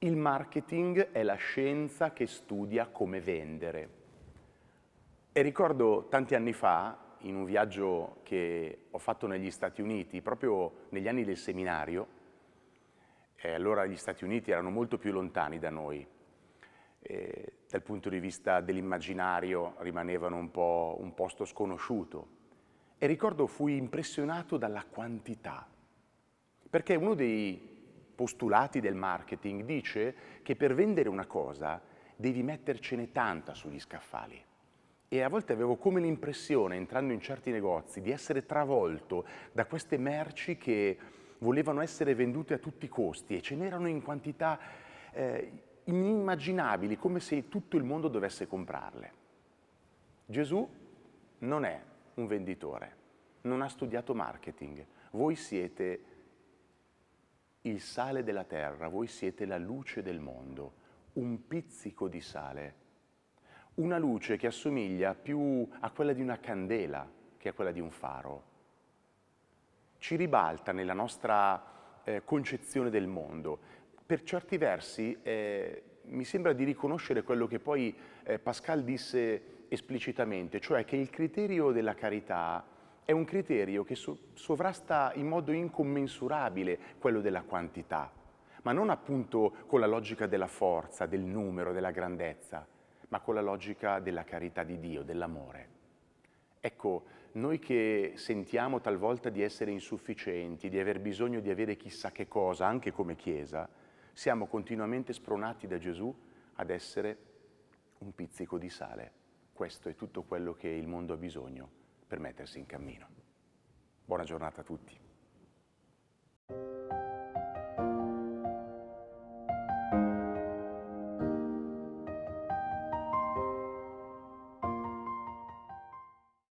Il marketing è la scienza che studia come vendere. E ricordo tanti anni fa, in un viaggio che ho fatto negli Stati Uniti, proprio negli anni del seminario, eh, allora gli Stati Uniti erano molto più lontani da noi, eh, dal punto di vista dell'immaginario rimanevano un po' un posto sconosciuto. E ricordo fui impressionato dalla quantità, perché uno dei postulati del marketing dice che per vendere una cosa devi mettercene tanta sugli scaffali. E a volte avevo come l'impressione, entrando in certi negozi, di essere travolto da queste merci che volevano essere vendute a tutti i costi e ce n'erano in quantità eh, inimmaginabili, come se tutto il mondo dovesse comprarle. Gesù non è un venditore, non ha studiato marketing, voi siete il sale della terra, voi siete la luce del mondo, un pizzico di sale, una luce che assomiglia più a quella di una candela che a quella di un faro. Ci ribalta nella nostra eh, concezione del mondo. Per certi versi eh, mi sembra di riconoscere quello che poi eh, Pascal disse esplicitamente, cioè che il criterio della carità è un criterio che sovrasta in modo incommensurabile quello della quantità, ma non appunto con la logica della forza, del numero, della grandezza, ma con la logica della carità di Dio, dell'amore. Ecco, noi che sentiamo talvolta di essere insufficienti, di aver bisogno di avere chissà che cosa, anche come Chiesa, siamo continuamente spronati da Gesù ad essere un pizzico di sale. Questo è tutto quello che il mondo ha bisogno per mettersi in cammino. Buona giornata a tutti.